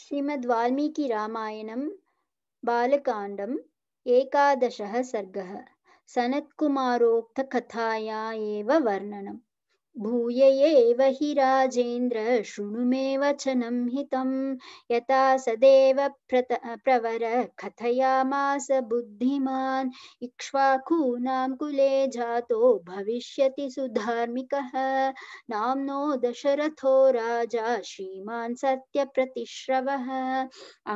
श्रीमद्वाल्मीकिरामायणं बालकाण्डम् एकादशः सर्गः सनत्कुमारोक्तकथाया एव वर्णनम् भूययेव हि राजेन्द्र शृणु मे वचनं हितं यथा सदेव प्रत प्रवर कथयामास बुद्धिमान् इक्ष्वाकूनां कुले जातो भविष्यति सुधार्मिकः नाम्नो दशरथो राजा श्रीमान् सत्यप्रतिश्रवः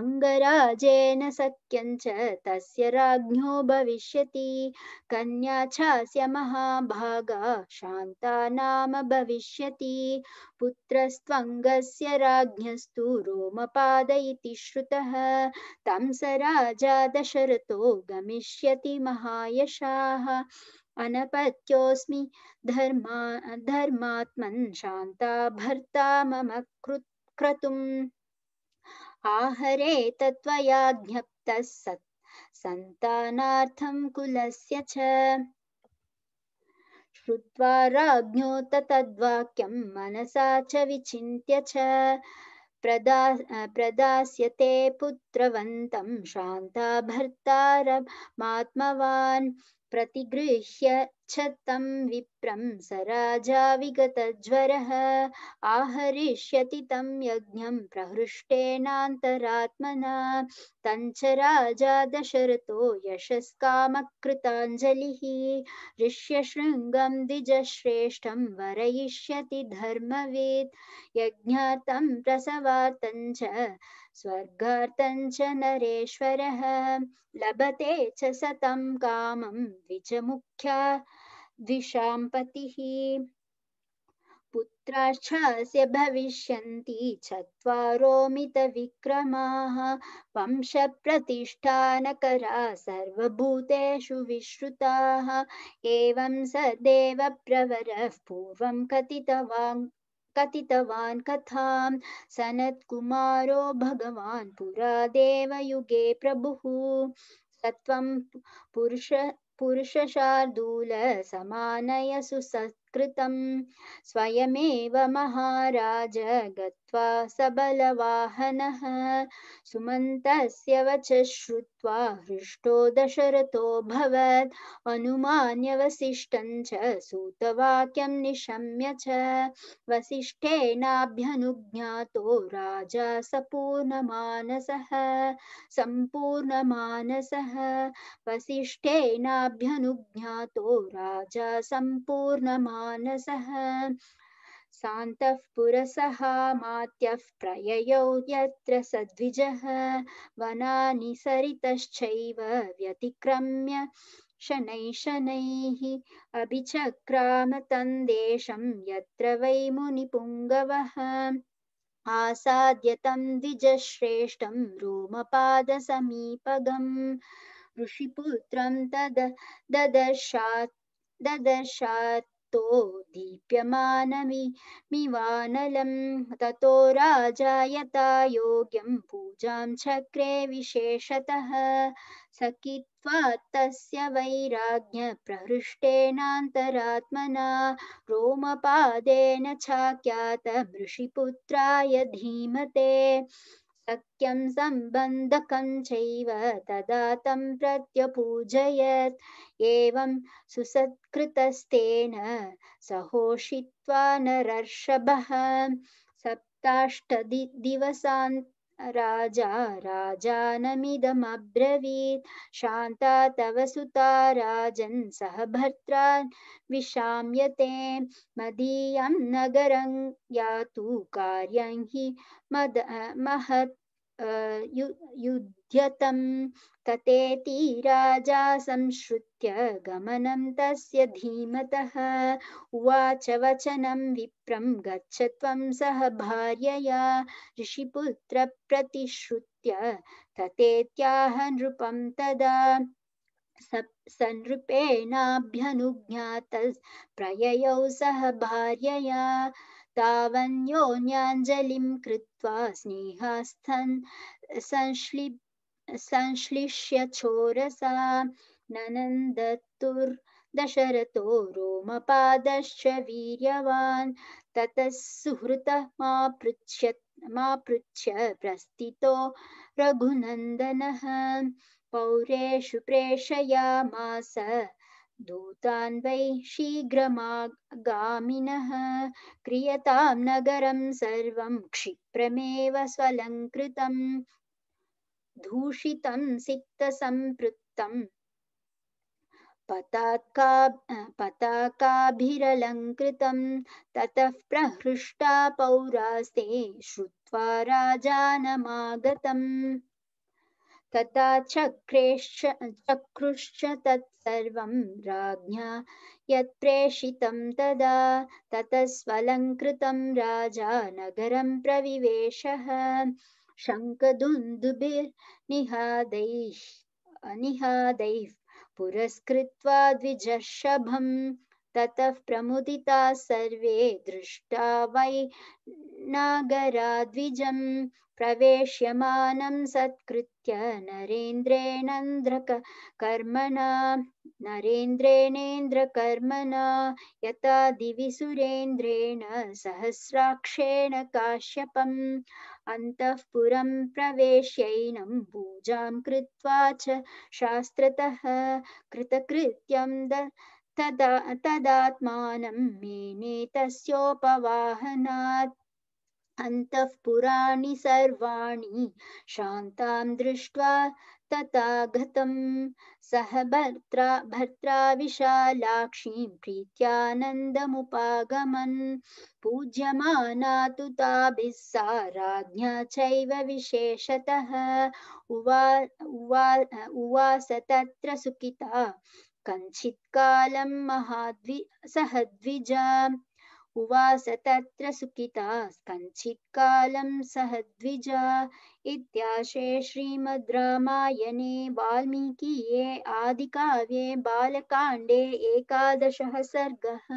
अङ्गराजेन सख्यञ्च तस्य राज्ञो भविष्यति कन्या चास्य महाभागा शान्तानां राम भविष्य पुत्रस्त्वङ्गस्य राज्ञस्तु रोमपाद इति श्रुतः तं स राजा दशरथो गमिष्य महायशा अनपत्योऽस्मि धर्मा धर्मात्मन् शान्ता भर्ता मम कृ क्रतुम् आहरे तत्त्वया ज्ञप्तः सत् सन्तानार्थं कुलस्य च श्रुत्वा राज्ञो तद्वाक्यं मनसा च विचिन्त्य च प्रदा प्रदास्यते पुत्रवन्तं शान्ता भर्तारमात्मवान् प्रतिगृह्य छत्तम विप्रम स राजा ज्वर आहरिष्यति तम यज्ञ प्रहृष्टेनान्तरात्मना तंच राजा दशरथो श्रृंगम द्विज श्रेष्ठ वरयिष्यति धर्मवेत् यज्ञातं प्रसवातञ्च स्वर्गार्थं च नरेश्वरः लभते च सतं कामं द्विजमुख्या द्विषां पतिः पुत्राश्चास्य भविष्यन्ति चत्वारो मितविक्रमाः वंशप्रतिष्ठानकरा सर्वभूतेषु विश्रुताः एवं स देवप्रवरः पूर्वं कथितवान् कथितवान् कथां सनत्कुमारो भगवान् पुरा देवयुगे प्रभुः सत्त्वं पुरुष पुरुषशार्दूलसमानय सुसत्कृतं स्वयमेव महाराज गत्वा सबलवाहनः सुमन्तस्य वच श्रुत्वा कृत्वा हृष्टो दशरथो भवत् अनुमान्यवसिष्ठं च सूतवाक्यं निशम्य च वसिष्ठेनाभ्यनुज्ञातो राजा सपूर्णमानसः सम्पूर्णमानसः वसिष्ठेनाभ्यनुज्ञातो राजा सम्पूर्णमानसः सान्तः पुरसः यज प्रययौ यत्र सद्विजः वनानि सरितश्चैव व्यतिक्रम्य शनैः शनैः अभिचक्राम तन्देशं यत्र वै मुनिपुङ्गवः आसाद्य तं द्विजश्रेष्ठं रोमपादसमीपगम् ऋषिपुत्रं तद ददर्शात् ददर्शात् दीप्यमानमि दीप्यमानमिवानलं ततो राजायता योग्यं पूजां चक्रे विशेषतः सकित्वा तस्य प्रहृष्टेनान्तरात्मना रोमपादेन चाख्यातमृषिपुत्राय धीमते सख्यं संबंधक चैव तदा तं प्रत्यपूजयत् एवं सुसत्कृतस्तेन सहोषित्वा नरर्षभः सप्ताष्टदिवसान् राजा राजानमिदमब्रवीत् शान्ता तव सुता राजन् सह भर्त्रा विशाम्यते मदीयं नगरं यातु कार्यं हि मद महत् युध्यतं तते राजा संश्रुत्य गमनं तस्य धीमतः उवाच वचनं विप्रं गच्छ त्वं सह भार्यया ऋषिपुत्रप्रतिश्रुत्य ततेत्याह नृपं तदा सनृपेणाभ्यनुज्ञातः प्रययौ सह भार्यया तावन्योन्याञ्जलिं कृत्वा स्नेहास्थन् संश्लि संश्लिष्य चोरसा ननन्दत्तुर्दशरथो रोमपादश्च वीर्यवान् ततः सुहृतः मा पृच्छ मा पृच्छ प्रस्थितो रघुनन्दनः पौरेषु प्रेषयामास दूतान् वै शीघ्रमागामिनः क्रियतां नगरं सर्वं क्षिप्रमेव स्वलङ्कृतं दूषितं सिक्तसम्पृक्तं पताका पताकाभिरलङ्कृतं ततः प्रहृष्टा पौरास्ते श्रुत्वा राजानमागतम् तथा चक्रेश्च चक्रुश्च तत्सर्व राज्ञा यत्प्रेषितं तदा ततस्वलङ्कृतं राजा नगरं प्रविवेशः शङ्खदुन्दुभिर्निहादैः निहादैः पुरस्कृत्वा द्विजशभम् ततः प्रमुदिता सर्वे दृष्टा वै नागराद्विजं प्रवेश्यमानं सत्कृत्य नरेन्द्रेणन्द्रक कर्मणा नरेन्द्रेणेन्द्रकर्मणा यथा दिवि सुरेन्द्रेण सहस्राक्षेण काश्यपम् अन्तःपुरं प्रवेश्यैनं पूजां कृत्वा च शास्त्रतः कृतकृत्यं द तदा तदात्मानं मेने तस्योपवाहनात् अन्तःपुराणि सर्वाणि शान्तां दृष्ट्वा तथागतं सह भर्त्रा भर्त्रा विशालाक्षीं प्रीत्यानन्दमुपागमन् पूज्यमाना तु ताभिः सा राज्ञा चैव विशेषतः उवा उवा उवास तत्र सुखिता कञ्चित्कालं महाद्वि सह द्विजा उवास तत्र सुखितास्कञ्चित्कालं सह द्विजा इत्याशे श्रीमद् रामायणे वाल्मीकीये आदिकाव्ये बालकाण्डे एकादशः सर्गः